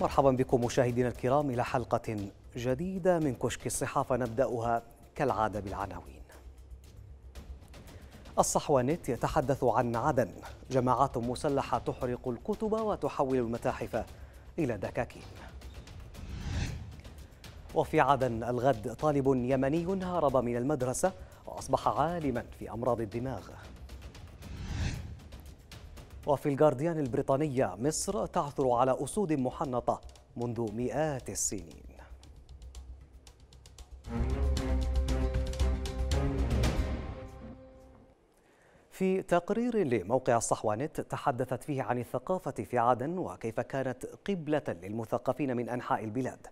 مرحبا بكم مشاهدينا الكرام إلى حلقة جديدة من كشك الصحافة نبدأها كالعادة بالعناوين الصحوة نت يتحدث عن عدن جماعات مسلحة تحرق الكتب وتحول المتاحف إلى دكاكين وفي عدن الغد طالب يمني هرب من المدرسة وأصبح عالما في أمراض الدماغ وفي الجارديان البريطانية مصر تعثر على أسود محنطة منذ مئات السنين في تقرير لموقع الصحوانت تحدثت فيه عن الثقافة في عدن وكيف كانت قبلة للمثقفين من أنحاء البلاد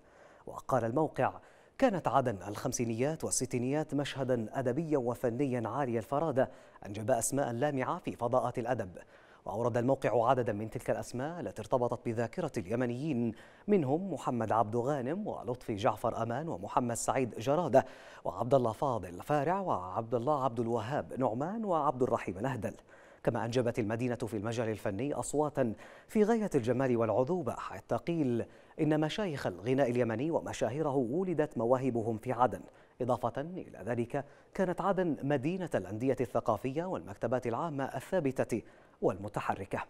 وقال الموقع كانت عدن الخمسينيات والستينيات مشهدا أدبيا وفنيا عالي الفرادة أنجب أسماء لامعة في فضاءات الأدب وأورد الموقع عددا من تلك الأسماء التي ارتبطت بذاكرة اليمنيين منهم محمد عبد غانم ولطفي جعفر أمان ومحمد سعيد جرادة وعبد الله فاضل فارع وعبد الله عبد الوهاب نعمان وعبد الرحيم الأهدل كما أنجبت المدينة في المجال الفني أصواتا في غاية الجمال والعذوبة حتى قيل إن مشايخ الغناء اليمني ومشاهيره ولدت مواهبهم في عدن إضافة إلى ذلك كانت عدن مدينة الأندية الثقافية والمكتبات العامة الثابتة والمتحركة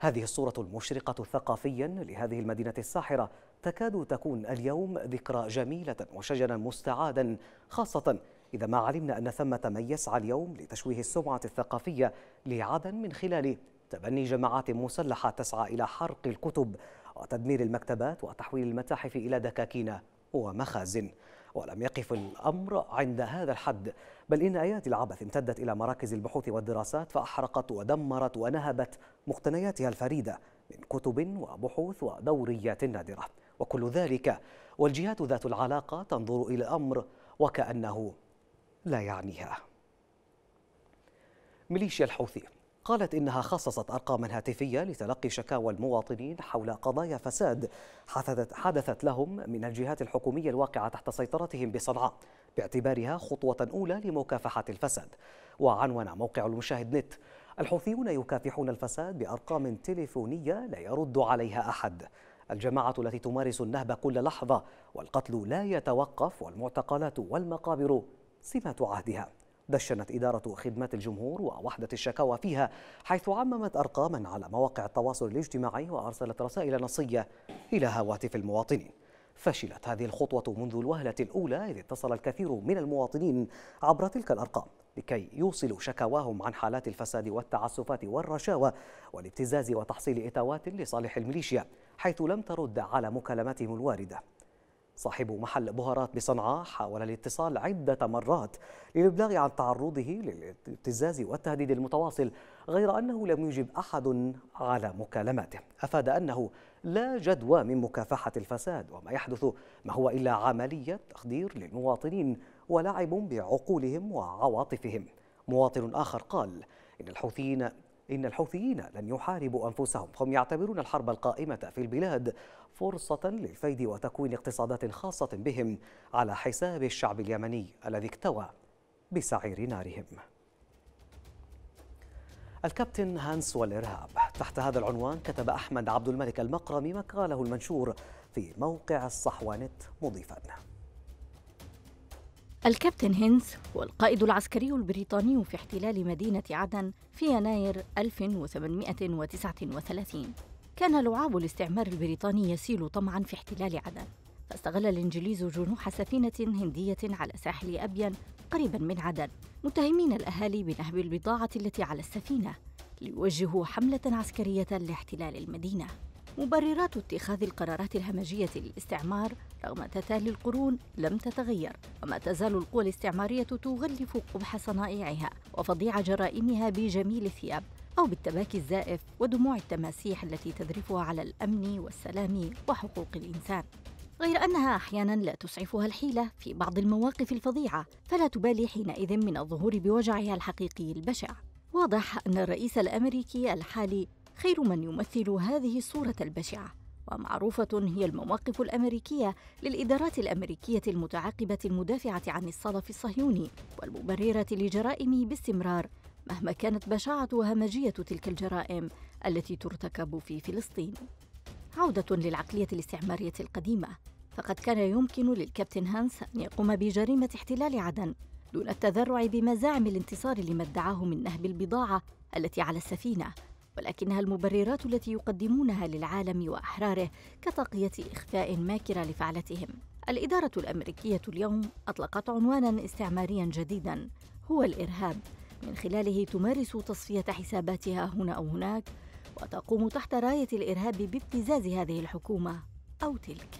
هذه الصورة المشرقة ثقافيا لهذه المدينة الساحرة تكاد تكون اليوم ذكرى جميلة وشجنا مستعادا خاصة إذا ما علمنا أن ثمة من يسعى اليوم لتشويه السمعة الثقافية لعدن من خلال تبني جماعات مسلحة تسعى إلى حرق الكتب وتدمير المكتبات وتحويل المتاحف إلى دكاكين ومخازن ولم يقف الأمر عند هذا الحد بل إن أيادي العبث امتدت إلى مراكز البحوث والدراسات فأحرقت ودمرت ونهبت مقتنياتها الفريدة من كتب وبحوث ودوريات نادرة وكل ذلك والجهات ذات العلاقة تنظر إلى الأمر وكأنه لا يعنيها ميليشيا الحوثي قالت إنها خصصت أرقاما هاتفية لتلقي شكاوى المواطنين حول قضايا فساد حدثت لهم من الجهات الحكومية الواقعة تحت سيطرتهم بصنعاء باعتبارها خطوة أولى لمكافحة الفساد وعنون موقع المشاهد نت الحوثيون يكافحون الفساد بأرقام تليفونية لا يرد عليها أحد الجماعة التي تمارس النهب كل لحظة والقتل لا يتوقف والمعتقلات والمقابر سمات عهدها دشنت إدارة خدمات الجمهور ووحدة الشكاوى فيها حيث عممت أرقاما على مواقع التواصل الاجتماعي وأرسلت رسائل نصية إلى هواتف المواطنين فشلت هذه الخطوة منذ الوهلة الأولى إذ اتصل الكثير من المواطنين عبر تلك الأرقام لكي يوصلوا شكواهم عن حالات الفساد والتعسفات والرشاوى والابتزاز وتحصيل إتاوات لصالح الميليشيا حيث لم ترد على مكالماتهم الواردة صاحب محل بهارات بصنعاء حاول الاتصال عدة مرات للإبلاغ عن تعرضه للابتزاز والتهديد المتواصل غير أنه لم يجب أحد على مكالماته أفاد أنه لا جدوى من مكافحة الفساد وما يحدث ما هو إلا عملية تخدير للمواطنين ولعب بعقولهم وعواطفهم مواطن آخر قال إن الحوثيين إن الحوثيين لن يحاربوا أنفسهم هم يعتبرون الحرب القائمة في البلاد فرصة للفيد وتكوين اقتصادات خاصة بهم على حساب الشعب اليمني الذي اكتوى بسعير نارهم الكابتن هانس والإرهاب تحت هذا العنوان كتب أحمد عبد الملك المقرمي مقاله المنشور في موقع الصحوانت مضيفاً الكابتن هينز هو القائد العسكري البريطاني في احتلال مدينة عدن في يناير 1839 كان لعاب الاستعمار البريطاني يسيل طمعا في احتلال عدن فاستغل الإنجليز جنوح سفينة هندية على ساحل أبين قريبا من عدن متهمين الأهالي بنهب البضاعة التي على السفينة ليوجهوا حملة عسكرية لاحتلال المدينة مبررات اتخاذ القرارات الهمجية للاستعمار رغم تتالي القرون لم تتغير وما تزال القوى الاستعمارية تغلف قبح صنائعها وفضيع جرائمها بجميل الثياب أو بالتباكي الزائف ودموع التماسيح التي تذرفها على الأمن والسلام وحقوق الإنسان غير أنها أحيانا لا تسعفها الحيلة في بعض المواقف الفظيعة فلا تبالي حينئذ من الظهور بوجعها الحقيقي البشع واضح أن الرئيس الأمريكي الحالي خير من يمثل هذه الصورة البشعة ومعروفة هي المواقف الأمريكية للإدارات الأمريكية المتعاقبة المدافعة عن الصلف الصهيوني والمبررة لجرائمه باستمرار مهما كانت بشاعة وهمجية تلك الجرائم التي ترتكب في فلسطين. عودة للعقلية الاستعمارية القديمة فقد كان يمكن للكابتن هانس أن يقوم بجريمة احتلال عدن دون التذرع بمزاعم الانتصار لما ادعاه من نهب البضاعة التي على السفينة ولكنها المبررات التي يقدمونها للعالم وأحراره كتقية إخفاء ماكرة لفعلتهم الإدارة الأمريكية اليوم أطلقت عنوانا استعماريا جديدا هو الإرهاب من خلاله تمارس تصفية حساباتها هنا أو هناك وتقوم تحت راية الإرهاب بابتزاز هذه الحكومة أو تلك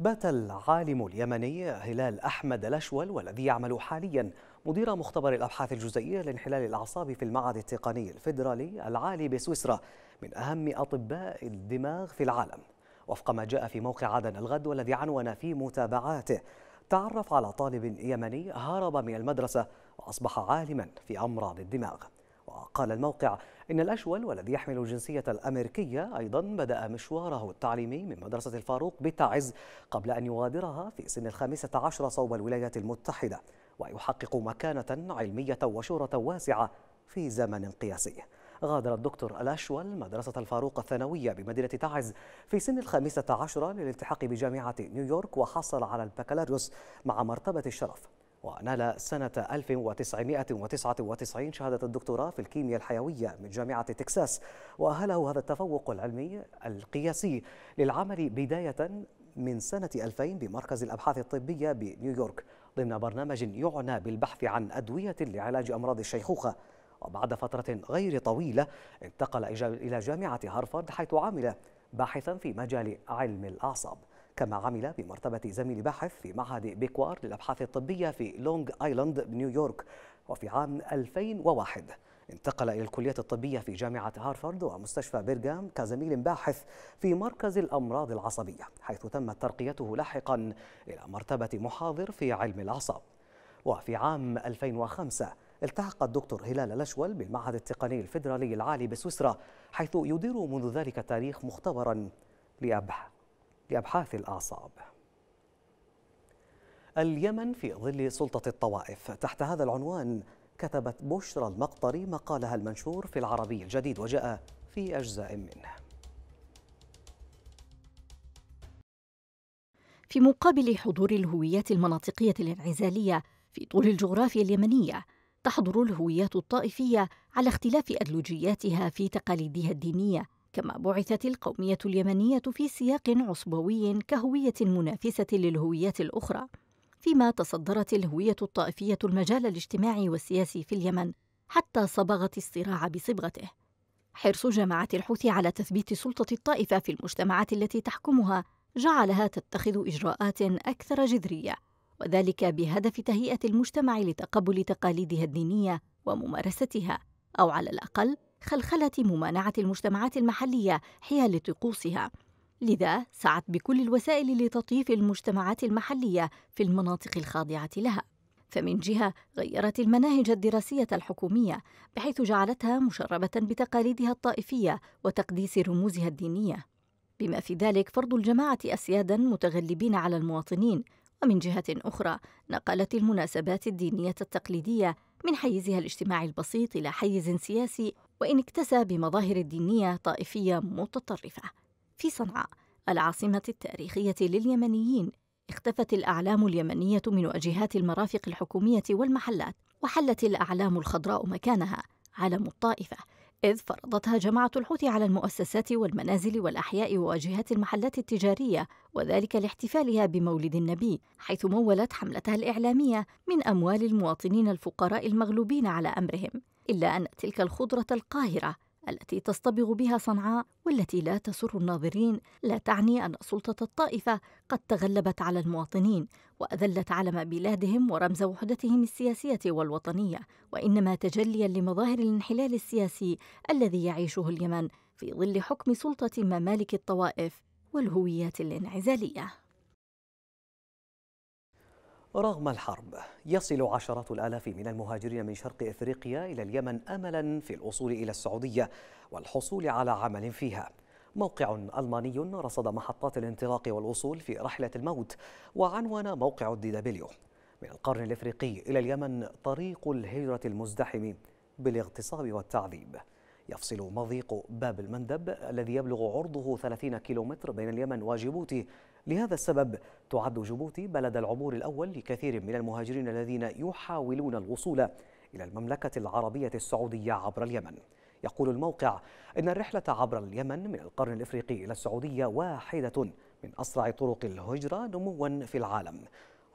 بات العالم اليمني هلال أحمد الأشول والذي يعمل حاليا مدير مختبر الأبحاث الجزيئية لانحلال الأعصاب في المعهد التقني الفيدرالي العالي بسويسرا من أهم أطباء الدماغ في العالم وفق ما جاء في موقع عدن الغد والذي عنون في متابعاته تعرف على طالب يمني هرب من المدرسة وأصبح عالما في أمراض الدماغ وقال الموقع إن الأشول والذي يحمل الجنسية الأمريكية أيضا بدأ مشواره التعليمي من مدرسة الفاروق بتعز قبل أن يغادرها في سن الخامسة عشر صوب الولايات المتحدة ويحقق مكانة علمية وشهرة واسعة في زمن قياسي غادر الدكتور الأشول مدرسة الفاروق الثانوية بمدينة تعز في سن الخامسة عشر للالتحاق بجامعة نيويورك وحصل على البكالوريوس مع مرتبة الشرف ونال سنة 1999 شهادة الدكتوراه في الكيمياء الحيوية من جامعة تكساس وأهله هذا التفوق العلمي القياسي للعمل بداية من سنة 2000 بمركز الأبحاث الطبية بنيويورك ضمن برنامج يعنى بالبحث عن أدوية لعلاج أمراض الشيخوخة وبعد فترة غير طويلة انتقل إلى جامعة هارفارد حيث عمل باحثا في مجال علم الأعصاب كما عمل بمرتبة زميل باحث في معهد بيكوار للأبحاث الطبية في لونغ آيلاند بنيويورك وفي عام 2001 انتقل إلى الكلية الطبية في جامعة هارفارد ومستشفى بيرغام كزميل باحث في مركز الأمراض العصبية حيث تمت ترقيته لاحقا إلى مرتبة محاضر في علم الأعصاب وفي عام 2005 التحق الدكتور هلال الأشول بالمعهد التقني الفيدرالي العالي بسويسرا حيث يدير منذ ذلك التاريخ مختبرا لأبحاث لأبحاث الأعصاب اليمن في ظل سلطة الطوائف تحت هذا العنوان كتبت بشرى المقطري مقالها المنشور في العربي الجديد وجاء في أجزاء منه في مقابل حضور الهويات المناطقية الانعزالية في طول الجغرافيا اليمنية تحضر الهويات الطائفية على اختلاف أدلوجياتها في تقاليدها الدينية كما بعثت القومية اليمنية في سياق عصبوي كهوية منافسة للهويات الأخرى فيما تصدرت الهوية الطائفية المجال الاجتماعي والسياسي في اليمن حتى صبغت الصراع بصبغته حرص جماعة الحوثي على تثبيت سلطة الطائفة في المجتمعات التي تحكمها جعلها تتخذ إجراءات أكثر جذرية وذلك بهدف تهيئة المجتمع لتقبل تقاليدها الدينية وممارستها أو على الأقل خلخلة ممانعة المجتمعات المحلية حيال طقوسها لذا سعت بكل الوسائل لتطييف المجتمعات المحلية في المناطق الخاضعة لها فمن جهة غيرت المناهج الدراسية الحكومية بحيث جعلتها مشربة بتقاليدها الطائفية وتقديس رموزها الدينية بما في ذلك فرض الجماعة أسيادا متغلبين على المواطنين ومن جهة أخرى نقلت المناسبات الدينية التقليدية من حيزها الاجتماعي البسيط إلى حيز سياسي وإن اكتسى بمظاهر دينية طائفية متطرفة في صنعاء العاصمة التاريخية لليمنيين اختفت الأعلام اليمنية من واجهات المرافق الحكومية والمحلات وحلت الأعلام الخضراء مكانها علم الطائفة إذ فرضتها جماعة الحوثي على المؤسسات والمنازل والأحياء وواجهات المحلات التجارية وذلك لاحتفالها بمولد النبي حيث مولت حملتها الإعلامية من أموال المواطنين الفقراء المغلوبين على أمرهم إلا أن تلك الخضرة القاهرة التي تصطبغ بها صنعاء والتي لا تسر الناظرين لا تعني ان سلطه الطائفه قد تغلبت على المواطنين واذلت علم بلادهم ورمز وحدتهم السياسيه والوطنيه وانما تجليا لمظاهر الانحلال السياسي الذي يعيشه اليمن في ظل حكم سلطه ممالك الطوائف والهويات الانعزاليه رغم الحرب يصل عشرات الآلاف من المهاجرين من شرق إفريقيا إلى اليمن أملا في الوصول إلى السعودية والحصول على عمل فيها موقع ألماني رصد محطات الانطلاق والوصول في رحلة الموت وعنون موقع الدي دبليو من القرن الإفريقي إلى اليمن طريق الهجرة المزدحم بالاغتصاب والتعذيب يفصل مضيق باب المندب الذي يبلغ عرضه 30 كيلومتر بين اليمن وجيبوتي لهذا السبب تعد جيبوتي بلد العبور الأول لكثير من المهاجرين الذين يحاولون الوصول إلى المملكة العربية السعودية عبر اليمن يقول الموقع إن الرحلة عبر اليمن من القرن الإفريقي إلى السعودية واحدة من أسرع طرق الهجرة نموا في العالم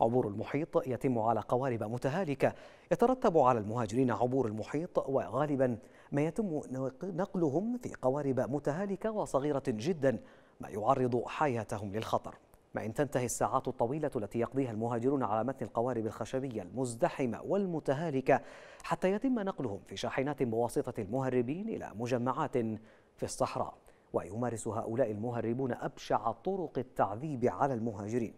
عبور المحيط يتم على قوارب متهالكة يترتب على المهاجرين عبور المحيط وغالبا ما يتم نقلهم في قوارب متهالكة وصغيرة جدا ما يعرض حياتهم للخطر ما إن تنتهي الساعات الطويلة التي يقضيها المهاجرون على متن القوارب الخشبية المزدحمة والمتهالكة حتى يتم نقلهم في شاحنات بواسطة المهربين إلى مجمعات في الصحراء ويمارس هؤلاء المهربون أبشع طرق التعذيب على المهاجرين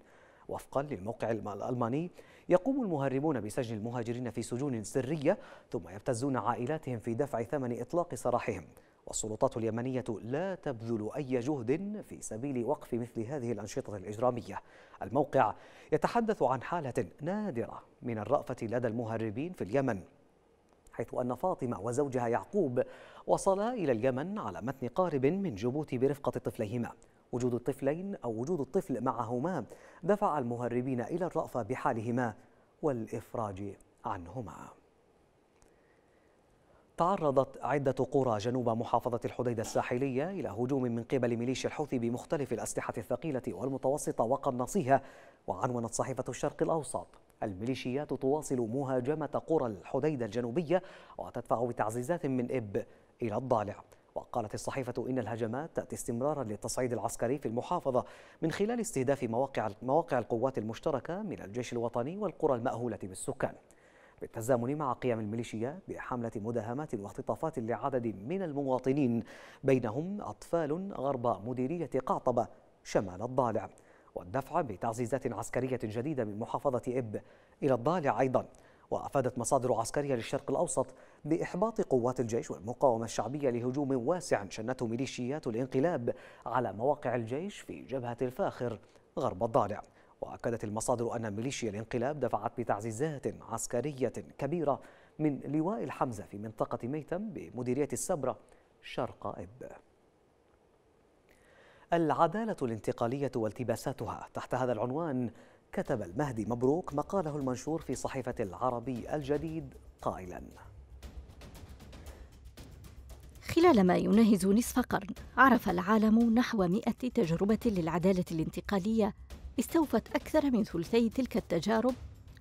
وفقا للموقع الألماني يقوم المهربون بسجن المهاجرين في سجون سرية ثم يبتزون عائلاتهم في دفع ثمن إطلاق سراحهم والسلطات اليمنية لا تبذل أي جهد في سبيل وقف مثل هذه الأنشطة الإجرامية الموقع يتحدث عن حالة نادرة من الرأفة لدى المهربين في اليمن حيث أن فاطمة وزوجها يعقوب وصلا إلى اليمن على متن قارب من جبوت برفقة طفليهما وجود الطفلين أو وجود الطفل معهما دفع المهربين إلى الرأفة بحالهما والإفراج عنهما تعرضت عدة قرى جنوب محافظة الحديدة الساحلية إلى هجوم من قبل ميليشيا الحوثي بمختلف الأسلحة الثقيلة والمتوسطة وقناصيها وعنونت صحيفة الشرق الأوسط الميليشيات تواصل مهاجمة قرى الحديدة الجنوبية وتدفع بتعزيزات من إب إلى الضالع وقالت الصحيفة إن الهجمات تأتي استمرارا للتصعيد العسكري في المحافظة من خلال استهداف مواقع مواقع القوات المشتركة من الجيش الوطني والقرى المأهولة بالسكان بالتزامن مع قيام الميليشيات بحملة مداهمات واختطافات لعدد من المواطنين بينهم أطفال غرب مديرية قعطبة شمال الضالع والدفع بتعزيزات عسكرية جديدة من محافظة إب إلى الضالع أيضا وأفادت مصادر عسكرية للشرق الأوسط بإحباط قوات الجيش والمقاومة الشعبية لهجوم واسع شنته ميليشيات الانقلاب على مواقع الجيش في جبهة الفاخر غرب الضالع وأكدت المصادر أن ميليشيا الانقلاب دفعت بتعزيزات عسكرية كبيرة من لواء الحمزة في منطقة ميتم بمديرية السبرة شرق إب العدالة الانتقالية والتباساتها تحت هذا العنوان كتب المهدي مبروك مقاله المنشور في صحيفة العربي الجديد قائلا خلال ما يناهز نصف قرن عرف العالم نحو مئة تجربة للعدالة الانتقالية استوفت أكثر من ثلثي تلك التجارب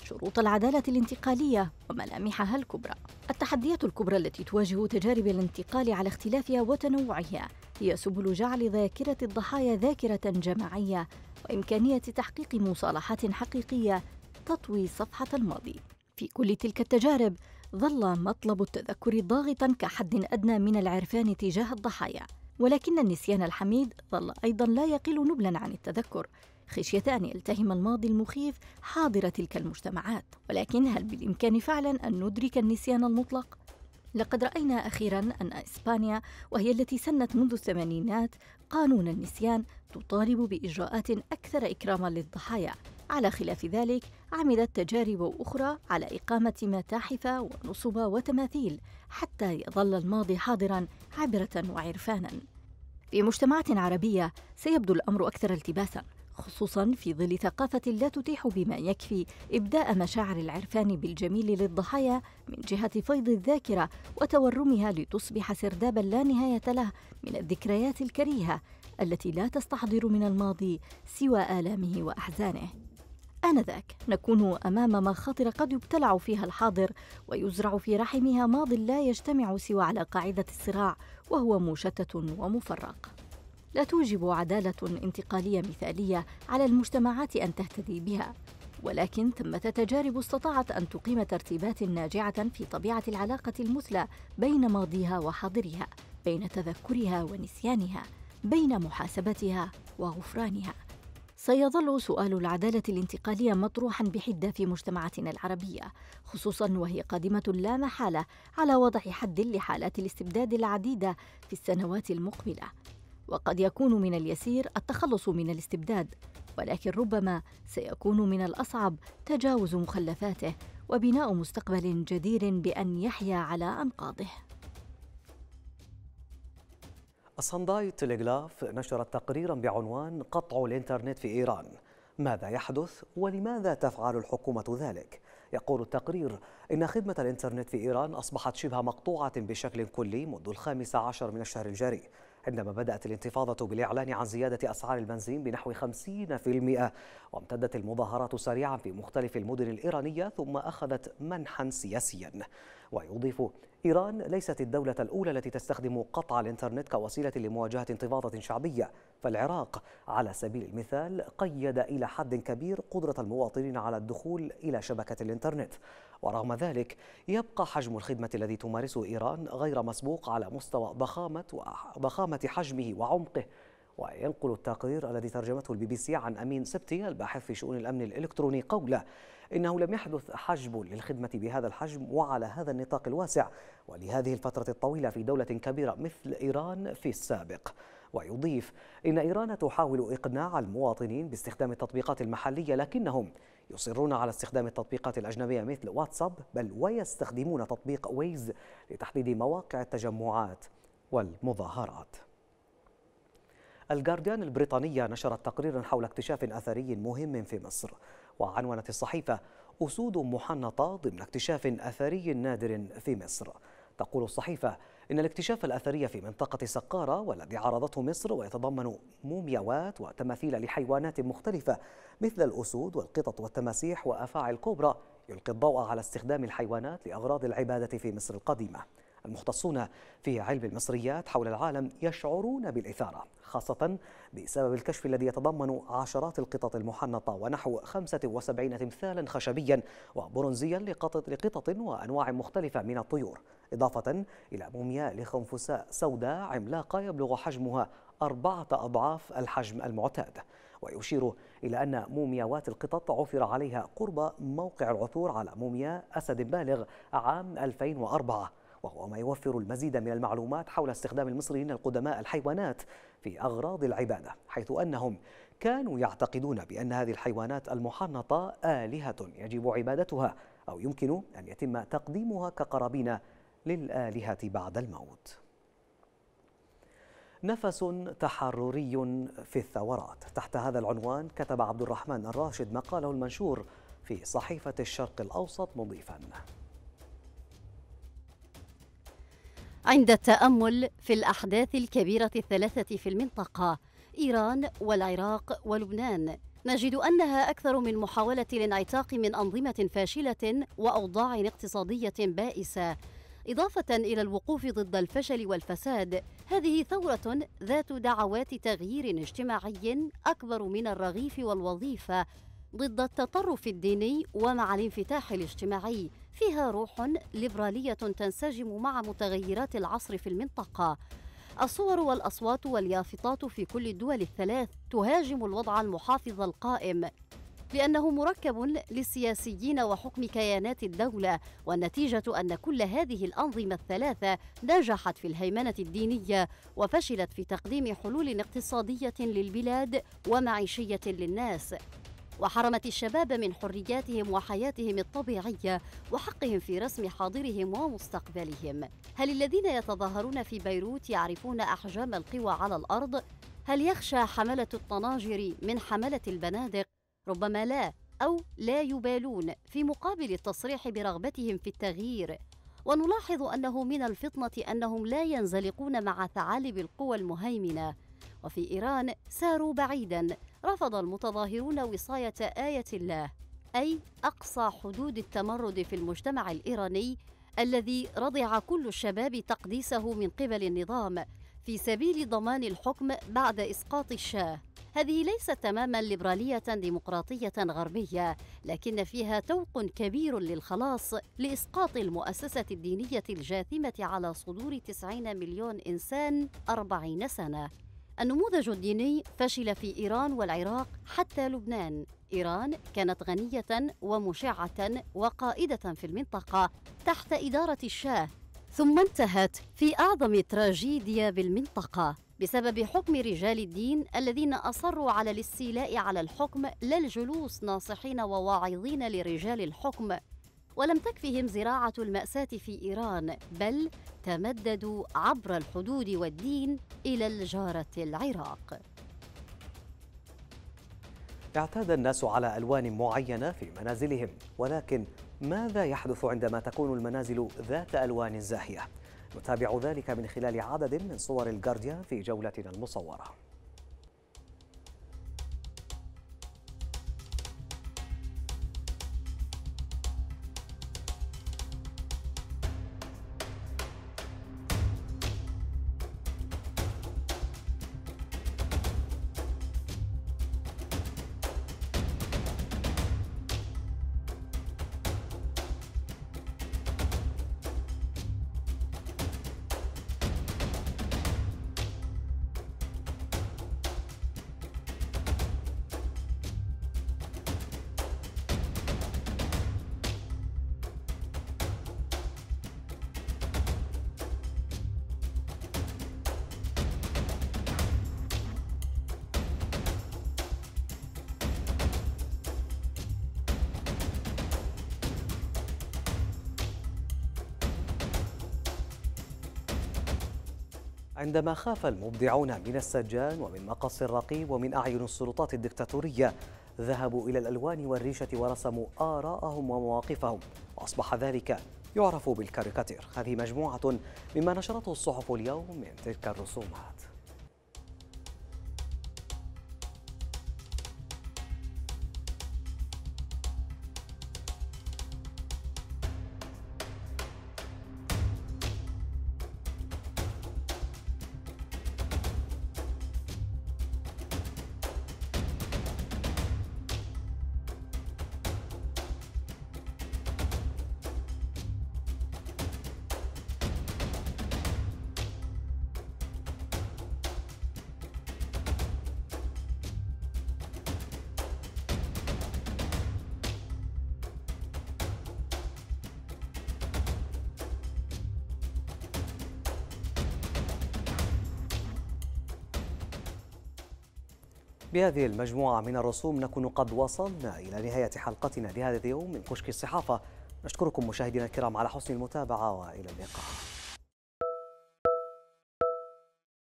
شروط العدالة الانتقالية وملامحها الكبرى. التحديات الكبرى التي تواجه تجارب الانتقال على اختلافها وتنوعها هي سبل جعل ذاكرة الضحايا ذاكرة جماعية وإمكانية تحقيق مصالحات حقيقية تطوي صفحة الماضي. في كل تلك التجارب ظل مطلب التذكر ضاغطا كحد أدنى من العرفان تجاه الضحايا، ولكن النسيان الحميد ظل أيضا لا يقل نبلا عن التذكر، خشية أن يلتهم الماضي المخيف حاضر تلك المجتمعات ولكن هل بالإمكان فعلا أن ندرك النسيان المطلق؟ لقد رأينا أخيرا أن إسبانيا وهي التي سنت منذ الثمانينات قانون النسيان تطالب بإجراءات أكثر إكراما للضحايا على خلاف ذلك عملت تجارب أخرى على إقامة متاحف ونصب وتماثيل حتى يظل الماضي حاضرا عبرة وعرفانا في مجتمعات عربية سيبدو الأمر أكثر التباسا خصوصا في ظل ثقافة لا تتيح بما يكفي إبداء مشاعر العرفان بالجميل للضحايا من جهة فيض الذاكرة وتورمها لتصبح سردابا لا نهاية له من الذكريات الكريهة التي لا تستحضر من الماضي سوى آلامه وأحزانه. آنذاك نكون أمام مخاطر قد يبتلع فيها الحاضر ويزرع في رحمها ماض لا يجتمع سوى على قاعدة الصراع وهو مشتت ومفرق. لا توجب عدالة انتقالية مثالية على المجتمعات أن تهتدي بها ولكن ثمة تجارب استطاعت أن تقيم ترتيبات ناجعة في طبيعة العلاقة المثلى بين ماضيها وحاضرها بين تذكرها ونسيانها بين محاسبتها وغفرانها سيظل سؤال العدالة الانتقالية مطروحا بحدة في مجتمعاتنا العربية، خصوصا وهي قادمة لا محالة على وضع حد لحالات الاستبداد العديدة في السنوات المقبلة، وقد يكون من اليسير التخلص من الاستبداد ولكن ربما سيكون من الاصعب تجاوز مخلفاته وبناء مستقبل جدير بان يحيا على انقاضه الصنداي تلغلاف نشرت تقريرا بعنوان قطع الانترنت في ايران ماذا يحدث ولماذا تفعل الحكومه ذلك يقول التقرير إن خدمة الإنترنت في إيران أصبحت شبه مقطوعة بشكل كلي منذ الخامس عشر من الشهر الجاري عندما بدأت الانتفاضة بالإعلان عن زيادة أسعار البنزين بنحو 50% وامتدت المظاهرات سريعا في مختلف المدن الإيرانية ثم أخذت منحا سياسيا ويضيف إيران ليست الدولة الأولى التي تستخدم قطع الإنترنت كوسيلة لمواجهة انتفاضة شعبية فالعراق على سبيل المثال قيد إلى حد كبير قدرة المواطنين على الدخول إلى شبكة الإنترنت ورغم ذلك يبقى حجم الخدمة الذي تمارسه إيران غير مسبوق على مستوى ضخامة ضخامة حجمه وعمقه وينقل التقرير الذي ترجمته البي بي سي عن أمين سبتي الباحث في شؤون الأمن الإلكتروني قوله إنه لم يحدث حجب للخدمة بهذا الحجم وعلى هذا النطاق الواسع ولهذه الفترة الطويلة في دولة كبيرة مثل إيران في السابق ويضيف إن إيران تحاول إقناع المواطنين باستخدام التطبيقات المحلية لكنهم يصرون على استخدام التطبيقات الأجنبية مثل واتساب بل ويستخدمون تطبيق ويز لتحديد مواقع التجمعات والمظاهرات الجارديان البريطانية نشرت تقريرا حول اكتشاف أثري مهم في مصر وعنونت الصحيفة أسود محنطة ضمن اكتشاف أثري نادر في مصر تقول الصحيفة إن الاكتشاف الأثري في منطقة سقارة والذي عرضته مصر ويتضمن مومياوات وتماثيل لحيوانات مختلفة مثل الأسود والقطط والتماسيح وأفاعي الكوبرا يلقي الضوء على استخدام الحيوانات لأغراض العبادة في مصر القديمة المختصون في علم المصريات حول العالم يشعرون بالإثارة خاصة بسبب الكشف الذي يتضمن عشرات القطط المحنطة ونحو 75 تمثالا خشبيا وبرونزيا لقطط وأنواع مختلفة من الطيور إضافة إلى مومياء لخنفساء سوداء عملاقة يبلغ حجمها أربعة أضعاف الحجم المعتاد ويشير إلى أن مومياوات القطط عثر عليها قرب موقع العثور على مومياء أسد بالغ عام 2004 وهو ما يوفر المزيد من المعلومات حول استخدام المصريين القدماء الحيوانات في أغراض العبادة حيث أنهم كانوا يعتقدون بأن هذه الحيوانات المحنطة آلهة يجب عبادتها أو يمكن أن يتم تقديمها كقرابين للآلهة بعد الموت نفس تحرري في الثورات تحت هذا العنوان كتب عبد الرحمن الراشد مقاله المنشور في صحيفة الشرق الأوسط مضيفاً عند التامل في الاحداث الكبيره الثلاثه في المنطقه ايران والعراق ولبنان نجد انها اكثر من محاوله الانعتاق من انظمه فاشله واوضاع اقتصاديه بائسه إضافة إلى الوقوف ضد الفشل والفساد، هذه ثورة ذات دعوات تغيير اجتماعي أكبر من الرغيف والوظيفة ضد التطرف الديني ومع الانفتاح الاجتماعي، فيها روح ليبرالية تنسجم مع متغيرات العصر في المنطقة الصور والأصوات واليافطات في كل الدول الثلاث تهاجم الوضع المحافظ القائم لأنه مركب للسياسيين وحكم كيانات الدولة والنتيجة أن كل هذه الأنظمة الثلاثة نجحت في الهيمنة الدينية وفشلت في تقديم حلول اقتصادية للبلاد ومعيشية للناس وحرمت الشباب من حرياتهم وحياتهم الطبيعية وحقهم في رسم حاضرهم ومستقبلهم هل الذين يتظاهرون في بيروت يعرفون أحجام القوى على الأرض؟ هل يخشى حملة الطناجر من حملة البنادق؟ ربما لا أو لا يبالون في مقابل التصريح برغبتهم في التغيير ونلاحظ أنه من الفطنة أنهم لا ينزلقون مع ثعالب القوى المهيمنة وفي إيران ساروا بعيداً رفض المتظاهرون وصاية آية الله أي أقصى حدود التمرد في المجتمع الإيراني الذي رضع كل الشباب تقديسه من قبل النظام في سبيل ضمان الحكم بعد إسقاط الشاه هذه ليست تماما ليبرالية ديمقراطية غربية، لكن فيها توق كبير للخلاص لإسقاط المؤسسة الدينية الجاثمة على صدور 90 مليون إنسان 40 سنة، النموذج الديني فشل في إيران والعراق حتى لبنان. إيران كانت غنية ومشعة وقائدة في المنطقة تحت إدارة الشاه، ثم انتهت في أعظم تراجيديا بالمنطقة بسبب حكم رجال الدين الذين أصروا على الاستيلاء على الحكم لا الجلوس ناصحين وواعظين لرجال الحكم ولم تكفهم زراعة المأساة في إيران بل تمددوا عبر الحدود والدين إلى الجارة العراق اعتاد الناس على ألوان معينة في منازلهم ولكن ماذا يحدث عندما تكون المنازل ذات ألوان زاهية؟ نتابع ذلك من خلال عدد من صور الجارديان في جولتنا المصوره عندما خاف المبدعون من السجان ومن مقص الرقيب ومن أعين السلطات الدكتاتورية ذهبوا إلى الألوان والريشة ورسموا آراءهم ومواقفهم وأصبح ذلك يعرف بالكاريكاتير هذه مجموعة مما نشرته الصحف اليوم من تلك الرسومات بهذه المجموعة من الرسوم نكون قد وصلنا إلى نهاية حلقتنا لهذا اليوم من كشك الصحافة نشكركم مشاهدينا الكرام على حسن المتابعة وإلى اللقاء